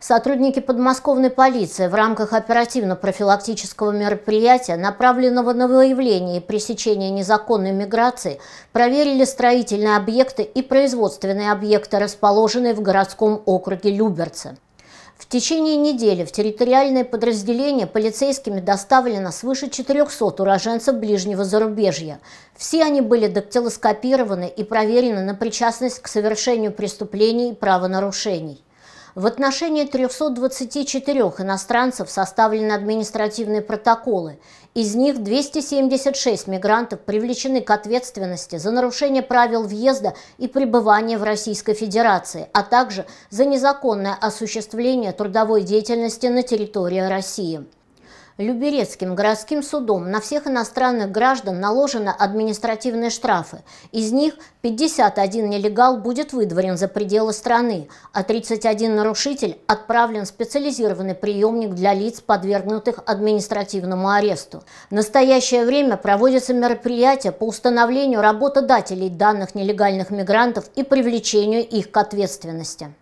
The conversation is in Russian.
Сотрудники подмосковной полиции в рамках оперативно-профилактического мероприятия, направленного на выявление и пресечение незаконной миграции, проверили строительные объекты и производственные объекты, расположенные в городском округе Люберцы. В течение недели в территориальные подразделения полицейскими доставлено свыше 400 уроженцев ближнего зарубежья. Все они были дактилоскопированы и проверены на причастность к совершению преступлений и правонарушений. В отношении 324 иностранцев составлены административные протоколы. Из них 276 мигрантов привлечены к ответственности за нарушение правил въезда и пребывания в Российской Федерации, а также за незаконное осуществление трудовой деятельности на территории России. Люберецким городским судом на всех иностранных граждан наложены административные штрафы. Из них 51 нелегал будет выдворен за пределы страны, а 31 нарушитель отправлен в специализированный приемник для лиц, подвергнутых административному аресту. В настоящее время проводятся мероприятия по установлению работодателей данных нелегальных мигрантов и привлечению их к ответственности.